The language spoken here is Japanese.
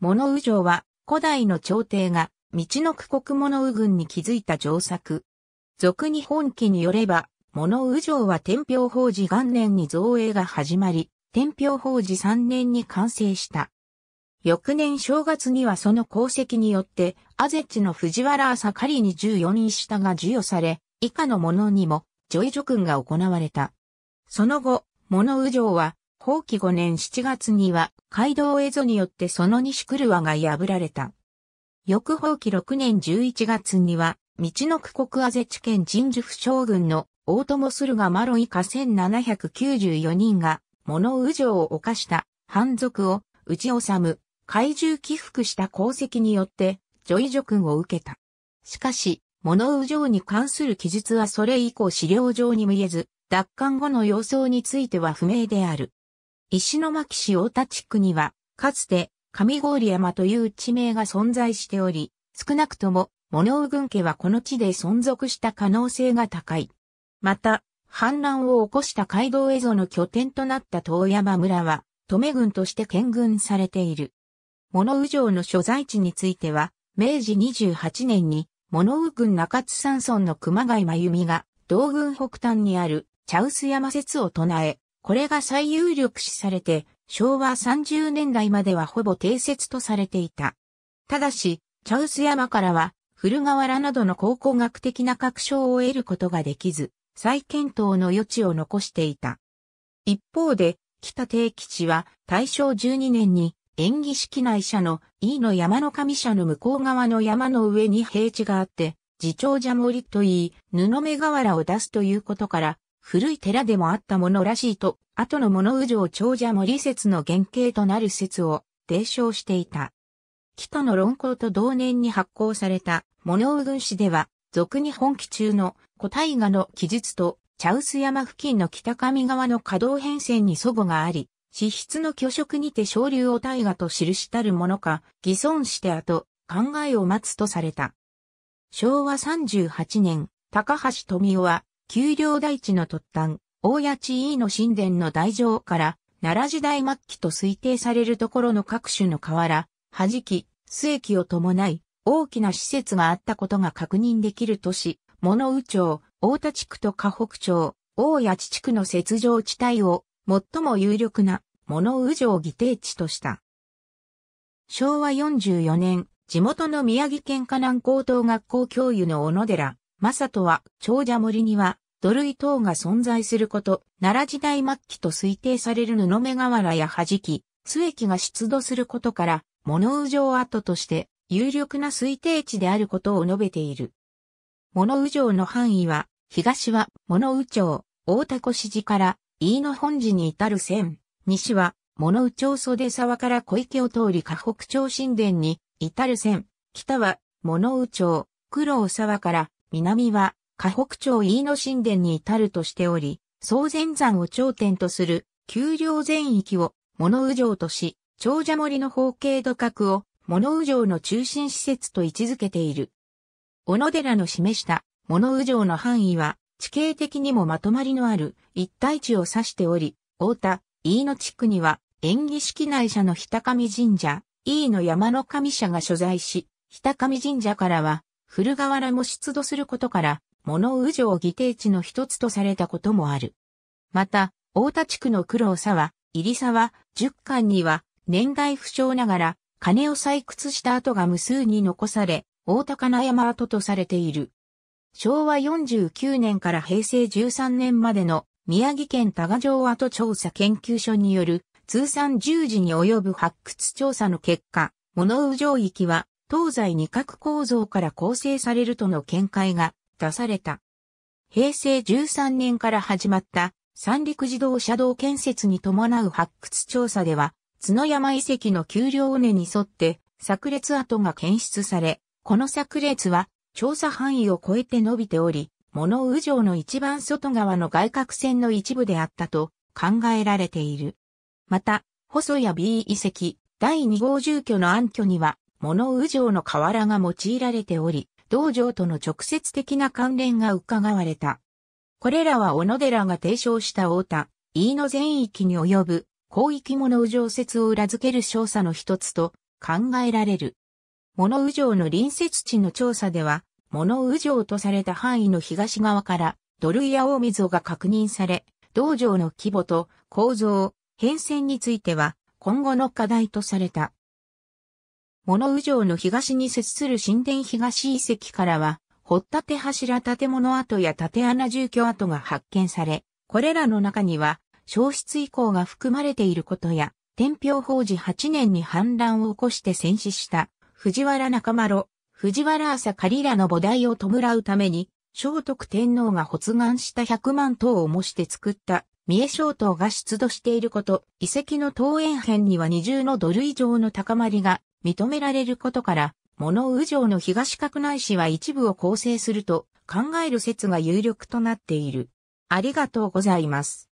物羽城は古代の朝廷が道の区国物羽軍に築いた城作。俗に本記によれば、物羽城は天平法事元年に造営が始まり、天平法事3年に完成した。翌年正月にはその功績によって、アゼチの藤原朝狩に14人下が授与され、以下の者にも、ジョイジョ君が行われた。その後、物羽城は、後期5年7月には、街道エゾによってその西ルワが破られた。翌後期6年11月には、道の区国アゼチ県陳樹府将軍の大友駿河マロイカ1794人が、物右上を犯した反族を、内治、怪獣起伏した功績によって、ジイジョ君を受けた。しかし、物右上に関する記述はそれ以降資料上に見えず、奪還後の様相については不明である。石巻市大田地区には、かつて上郡山という地名が存在しており、少なくとも、物尾軍家はこの地で存続した可能性が高い。また、反乱を起こした街道蝦像の拠点となった遠山村は、留め軍として県軍されている。物羽城の所在地については、明治28年に、物羽郡中津山村の熊谷真由美が、道軍北端にある茶臼山説を唱え、これが最有力視されて、昭和30年代まではほぼ定説とされていた。ただし、茶臼山からは、古河原などの考古学的な確証を得ることができず、再検討の余地を残していた。一方で、北定吉は大正12年に縁起式内社の飯の山の神社の向こう側の山の上に平地があって、自長者森といい、布目瓦を出すということから、古い寺でもあったものらしいと、後の物宇城長者森説の原型となる説を提唱していた。北の論考と同年に発行された物宇軍史では、俗に本期中の古大河の記述と、茶臼山付近の北上側の河道変遷に祖母があり、資質の巨色にて昇竜を大河と記したるものか、偽存して後、考えを待つとされた。昭和38年、高橋富夫は、丘陵大地の突端、大谷地井の神殿の台上から、奈良時代末期と推定されるところの各種の河原、弾き、末期を伴い、大きな施設があったことが確認できる都市、物宇町、大田地区と河北町、大谷地区の雪上地帯を、最も有力な、物宇城議定地とした。昭和44年、地元の宮城県河南高等学校教諭の小野寺、マサトは、長者森には、土塁等が存在すること、奈良時代末期と推定される布目瓦や弾き、末期が出土することから、物宇城跡として、有力な推定地であることを述べている。物宇城の範囲は、東は物宇町、大田越寺から、飯野本寺に至る線、西は物宇町袖沢から小池を通り河北町神殿に至る線、北は物宇町、黒尾沢から南は、河北町飯野神殿に至るとしており、総前山を頂点とする、丘陵全域を、物宇城とし、長者森の方形土角を、物宇城の中心施設と位置づけている。小野寺の示した、物宇城の範囲は、地形的にもまとまりのある一体地を指しており、大田、飯野地区には、縁起式内社の日高神社、飯野山の神社が所在し、日高神社からは、古河原も出土することから、物宇城議定地の一つとされたこともある。また、大田地区の黒沢、入沢、十巻には、年代不詳ながら、金を採掘した跡が無数に残され、大高な山跡とされている。昭和49年から平成13年までの宮城県多賀城跡調査研究所による通算10時に及ぶ発掘調査の結果、物宇城域は東西二角構造から構成されるとの見解が出された。平成13年から始まった三陸自動車道建設に伴う発掘調査では、角山遺跡の丘陵尾根に沿って炸裂跡が検出され、この炸裂は調査範囲を超えて伸びており、物雨城の一番外側の外角線の一部であったと考えられている。また、細谷 B 遺跡第2号住居の暗居には物宇上の瓦が用いられており、道場との直接的な関連が伺われた。これらは小野寺が提唱した大田、飯野全域に及ぶ、広域物宇上説を裏付ける調査の一つと考えられる。物宇上の隣接地の調査では、物宇上とされた範囲の東側から、土塁や大溝が確認され、道場の規模と構造、変遷については、今後の課題とされた。物宇城の東に接する神殿東遺跡からは、掘立柱建物跡や縦穴住居跡が発見され、これらの中には、消失遺構が含まれていることや、天平法治8年に反乱を起こして戦死した、藤原中丸、藤原朝刈らの菩提を弔うために、聖徳天皇が発願した百万頭を模して作った、三重小塔が出土していること、遺跡の東園編には二重のドル以上の高まりが認められることから、物右上の東角内市は一部を構成すると考える説が有力となっている。ありがとうございます。